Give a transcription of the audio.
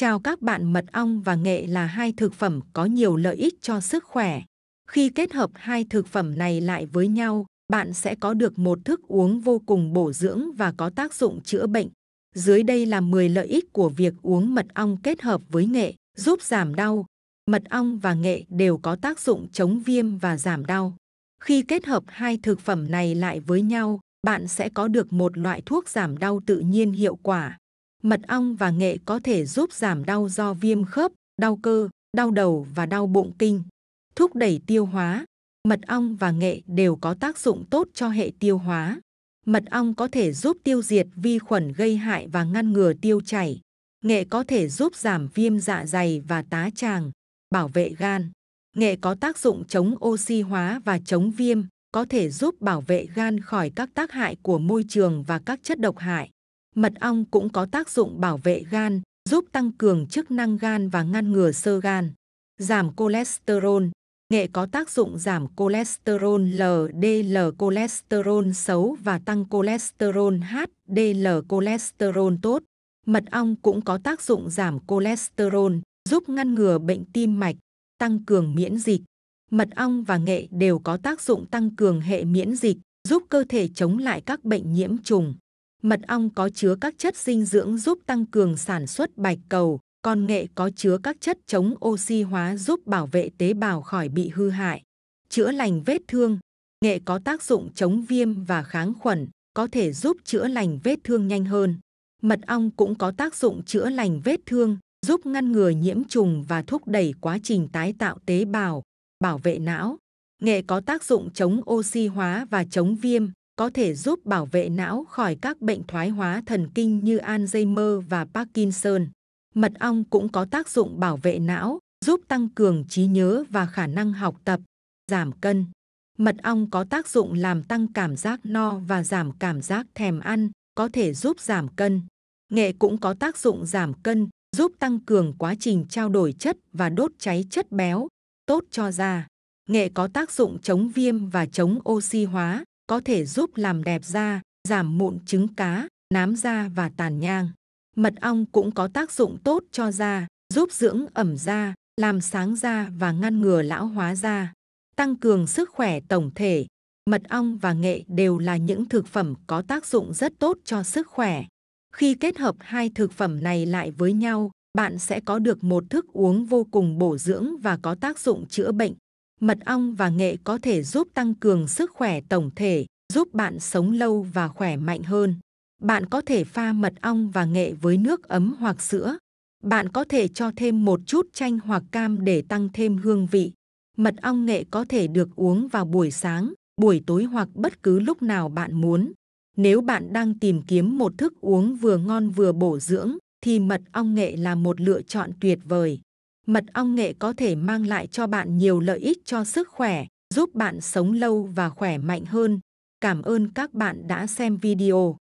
Chào các bạn, mật ong và nghệ là hai thực phẩm có nhiều lợi ích cho sức khỏe. Khi kết hợp hai thực phẩm này lại với nhau, bạn sẽ có được một thức uống vô cùng bổ dưỡng và có tác dụng chữa bệnh. Dưới đây là 10 lợi ích của việc uống mật ong kết hợp với nghệ, giúp giảm đau. Mật ong và nghệ đều có tác dụng chống viêm và giảm đau. Khi kết hợp hai thực phẩm này lại với nhau, bạn sẽ có được một loại thuốc giảm đau tự nhiên hiệu quả. Mật ong và nghệ có thể giúp giảm đau do viêm khớp, đau cơ, đau đầu và đau bụng kinh. Thúc đẩy tiêu hóa. Mật ong và nghệ đều có tác dụng tốt cho hệ tiêu hóa. Mật ong có thể giúp tiêu diệt vi khuẩn gây hại và ngăn ngừa tiêu chảy. Nghệ có thể giúp giảm viêm dạ dày và tá tràng, bảo vệ gan. Nghệ có tác dụng chống oxy hóa và chống viêm, có thể giúp bảo vệ gan khỏi các tác hại của môi trường và các chất độc hại. Mật ong cũng có tác dụng bảo vệ gan, giúp tăng cường chức năng gan và ngăn ngừa sơ gan. Giảm cholesterol Nghệ có tác dụng giảm cholesterol LDL cholesterol xấu và tăng cholesterol HDL cholesterol tốt. Mật ong cũng có tác dụng giảm cholesterol, giúp ngăn ngừa bệnh tim mạch, tăng cường miễn dịch. Mật ong và nghệ đều có tác dụng tăng cường hệ miễn dịch, giúp cơ thể chống lại các bệnh nhiễm trùng. Mật ong có chứa các chất dinh dưỡng giúp tăng cường sản xuất bạch cầu, còn nghệ có chứa các chất chống oxy hóa giúp bảo vệ tế bào khỏi bị hư hại. Chữa lành vết thương, nghệ có tác dụng chống viêm và kháng khuẩn, có thể giúp chữa lành vết thương nhanh hơn. Mật ong cũng có tác dụng chữa lành vết thương, giúp ngăn ngừa nhiễm trùng và thúc đẩy quá trình tái tạo tế bào, bảo vệ não. Nghệ có tác dụng chống oxy hóa và chống viêm, có thể giúp bảo vệ não khỏi các bệnh thoái hóa thần kinh như Alzheimer và Parkinson. Mật ong cũng có tác dụng bảo vệ não, giúp tăng cường trí nhớ và khả năng học tập, giảm cân. Mật ong có tác dụng làm tăng cảm giác no và giảm cảm giác thèm ăn, có thể giúp giảm cân. Nghệ cũng có tác dụng giảm cân, giúp tăng cường quá trình trao đổi chất và đốt cháy chất béo, tốt cho da. Nghệ có tác dụng chống viêm và chống oxy hóa, có thể giúp làm đẹp da, giảm mụn trứng cá, nám da và tàn nhang. Mật ong cũng có tác dụng tốt cho da, giúp dưỡng ẩm da, làm sáng da và ngăn ngừa lão hóa da, tăng cường sức khỏe tổng thể. Mật ong và nghệ đều là những thực phẩm có tác dụng rất tốt cho sức khỏe. Khi kết hợp hai thực phẩm này lại với nhau, bạn sẽ có được một thức uống vô cùng bổ dưỡng và có tác dụng chữa bệnh, mật ong và nghệ có thể giúp tăng cường sức khỏe tổng thể, giúp bạn sống lâu và khỏe mạnh hơn. Bạn có thể pha mật ong và nghệ với nước ấm hoặc sữa. Bạn có thể cho thêm một chút chanh hoặc cam để tăng thêm hương vị. Mật ong nghệ có thể được uống vào buổi sáng, buổi tối hoặc bất cứ lúc nào bạn muốn. Nếu bạn đang tìm kiếm một thức uống vừa ngon vừa bổ dưỡng, thì mật ong nghệ là một lựa chọn tuyệt vời. Mật ong nghệ có thể mang lại cho bạn nhiều lợi ích cho sức khỏe, giúp bạn sống lâu và khỏe mạnh hơn. Cảm ơn các bạn đã xem video.